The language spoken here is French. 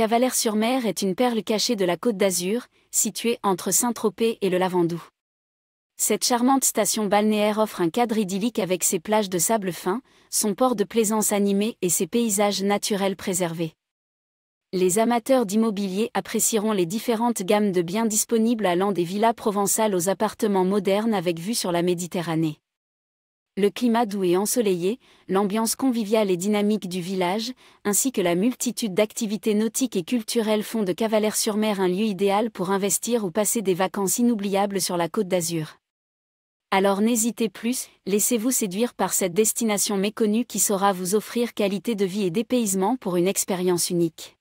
Cavalère-sur-Mer est une perle cachée de la Côte d'Azur, située entre Saint-Tropez et le Lavandou. Cette charmante station balnéaire offre un cadre idyllique avec ses plages de sable fin, son port de plaisance animé et ses paysages naturels préservés. Les amateurs d'immobilier apprécieront les différentes gammes de biens disponibles allant des villas provençales aux appartements modernes avec vue sur la Méditerranée. Le climat doux et ensoleillé, l'ambiance conviviale et dynamique du village, ainsi que la multitude d'activités nautiques et culturelles font de Cavalaire-sur-Mer un lieu idéal pour investir ou passer des vacances inoubliables sur la côte d'Azur. Alors n'hésitez plus, laissez-vous séduire par cette destination méconnue qui saura vous offrir qualité de vie et dépaysement pour une expérience unique.